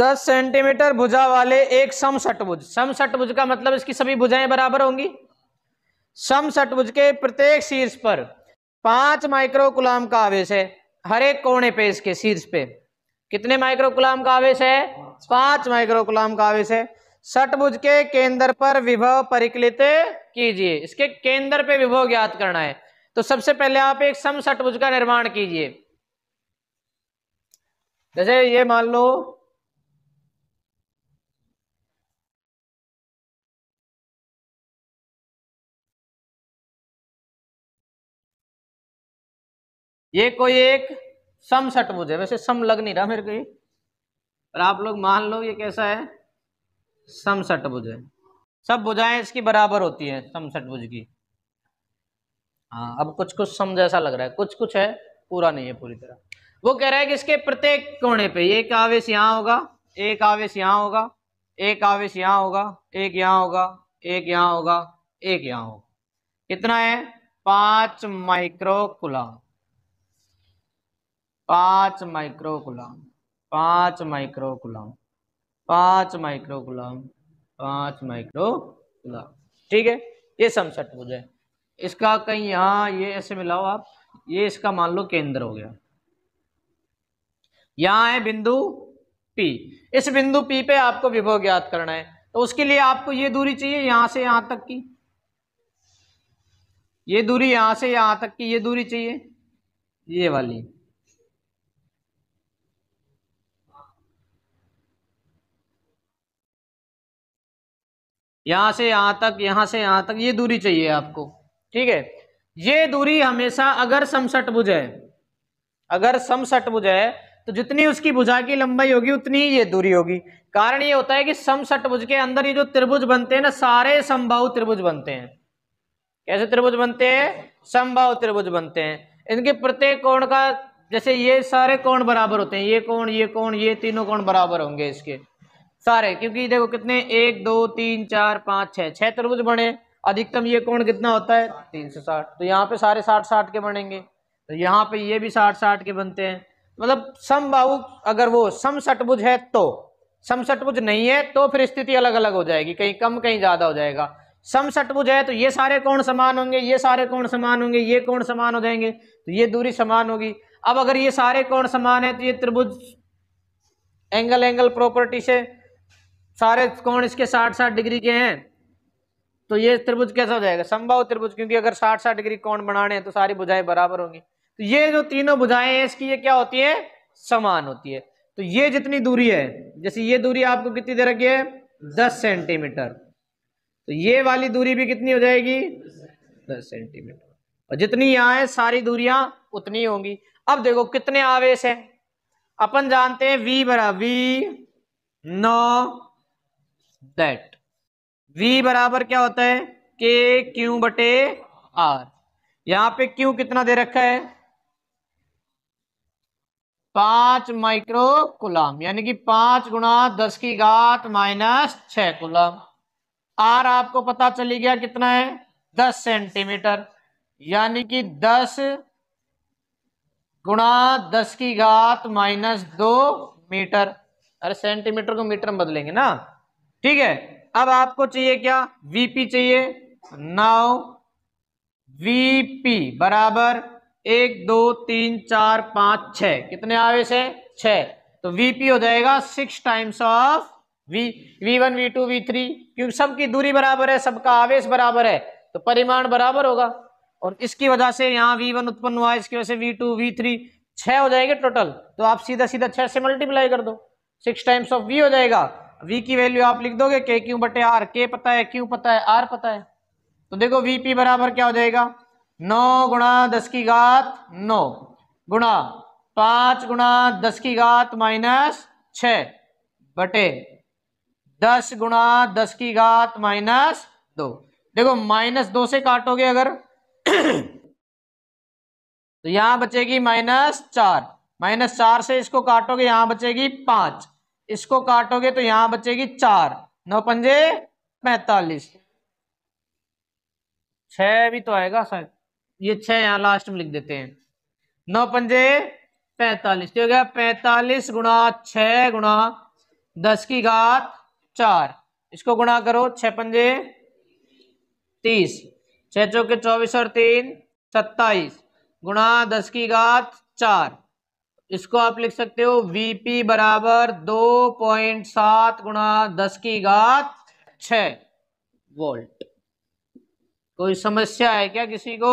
दस सेंटीमीटर भुजा वाले एक सम समुज सम समुज का मतलब इसकी सभी भुजाएं बराबर होंगी सम समुज के प्रत्येक शीर्ष पर पांच माइक्रोकुलाम का आवेश है हर एक कोने पे इसके शीर्ष पे कितने माइक्रोकुलाम का आवेश है पांच माइक्रोकुलाम का आवेश है सटभुज के केंद्र पर विभव परिकलित कीजिए इसके केंद्र पे विभव ज्ञात करना है तो सबसे पहले आप एक सम समुज का निर्माण कीजिए जैसे ये मान लो ये कोई एक सम षटभुज है वैसे सम लग नहीं रहा मेरे को ये पर आप लोग मान लो ये कैसा है सम षटभुज है सब भुजाएं इसकी बराबर होती है सम षटभुज की हाँ अब कुछ कुछ सम जैसा लग रहा है कुछ कुछ है पूरा नहीं है पूरी तरह वो कह रहा है कि इसके प्रत्येक कोने पे एक आवेश यहाँ होगा एक आवेश यहाँ होगा एक आवेश यहाँ होगा एक यहाँ होगा एक यहाँ होगा एक यहाँ होगा कितना है पांच माइक्रो कुलाम पाँच माइक्रोकुलम पाँच माइक्रोकुलम पाँच माइक्रोकुलम पाँच माइक्रोकुलम ठीक है ये समसठ हो जाए इसका कहीं यहाँ ये ऐसे मिलाओ आप ये इसका मान लो केंद्र हो गया यहाँ है बिंदु पी इस बिंदु पी पे आपको विभव ज्ञात करना है तो उसके लिए आपको ये दूरी चाहिए यहां से यहां तक की ये दूरी यहां से यहां तक की ये दूरी चाहिए ये वाली यहाँ से यहाँ तक यहाँ से यहाँ तक ये दूरी चाहिए आपको ठीक है ये दूरी हमेशा अगर समसट बुझ है अगर बुझ है तो जितनी उसकी भुजा की लंबाई होगी उतनी ही ये दूरी होगी कारण ये होता है कि बुझ के अंदर ये जो त्रिभुज बनते हैं ना सारे संभाव त्रिभुज बनते हैं कैसे त्रिभुज बनते हैं संभाव त्रिभुज बनते हैं इनके प्रत्येक कोण का जैसे ये सारे कोण बराबर होते हैं ये कोण ये कोण ये तीनों कोण बराबर होंगे इसके सारे क्योंकि देखो कितने एक दो तीन चार पाँच छः छः तरबूज बने अधिकतम ये कोण कितना होता है तीन सौ साठ तो यहाँ पे सारे साठ साठ के बनेंगे तो यहाँ पे ये भी साठ साठ के बनते हैं मतलब सम बाहु अगर वो सम सटभुज है तो सम सटभुज नहीं है तो फिर स्थिति अलग अलग हो जाएगी कहीं कम कहीं ज़्यादा हो जाएगा सम सटभुज है तो ये सारे कोण समान होंगे ये सारे कौन समान होंगे ये कौन समान हो जाएंगे तो ये दूरी समान होगी अब अगर ये सारे कौन समान है तो ये त्रिभुज एंगल एंगल प्रॉपर्टी से सारे कोण इसके साठ साठ डिग्री के हैं तो ये त्रिभुज कैसा हो जाएगा संभव त्रिभुज क्योंकि अगर साठ साठ डिग्री कोण बनाने हैं तो सारी बुझाएं बराबर होंगी तो ये जो तीनों बुझाएं हैं इसकी ये क्या होती है समान होती है तो ये जितनी दूरी है जैसे ये दूरी आपको कितनी दे रखी है दस सेंटीमीटर तो ये वाली दूरी भी कितनी हो जाएगी दस सेंटीमीटर और जितनी यहां है सारी दूरियां उतनी होंगी अब देखो कितने आवेश है अपन जानते हैं वी बराबर वी नौ दैट v बराबर क्या होता है के क्यू बटे आर यहां पे क्यू कितना दे रखा है पांच माइक्रो कुलम यानी कि पांच गुणा दस की घात माइनस छह कुलम आर आपको पता चली गया कितना है दस सेंटीमीटर यानी कि दस गुणा दस की घात माइनस दो मीटर अरे सेंटीमीटर को मीटर में बदलेंगे ना ठीक है अब आपको चाहिए क्या वीपी चाहिए नाउ वीपी बराबर एक दो तीन चार पांच छ कितने आवेश है छ तो वीपी हो जाएगा six times of V V one V two V three क्योंकि सबकी दूरी बराबर है सबका आवेश बराबर है तो परिमाण बराबर होगा और इसकी वजह से यहाँ वी वन उत्पन्न हुआ इसकी वजह से वी टू वी थ्री छ हो जाएगी टोटल तो आप सीधा सीधा छह से मल्टीप्लाई कर दो सिक्स टाइम्स ऑफ वी हो जाएगा वी की वैल्यू आप लिख दोगे के क्यू बटे आर के पता है क्यू पता है आर पता है तो देखो वी बराबर क्या हो जाएगा नौ गुणा दस की घात नौ गुणा पांच गुणा दस की घात माइनस छ बटे दस गुणा दस की घात माइनस दो देखो माइनस दो से काटोगे अगर तो यहां बचेगी माइनस चार माइनस चार से इसको काटोगे यहां बचेगी पांच इसको काटोगे तो यहां बचेगी चार नौ पंजे पैतालीस छ भी तो आएगा सर ये छह यहां लास्ट में लिख देते हैं नौ पंजे पैतालीस हो गया पैतालीस गुणा छ गुणा दस की घात चार इसको गुणा करो छ पंजे तीस छह चौके चौबीस और तीन सत्ताईस गुणा दस की घात चार इसको आप लिख सकते हो वीपी बराबर दो पॉइंट सात गुणा दस की घात छ वोल्ट कोई समस्या है क्या किसी को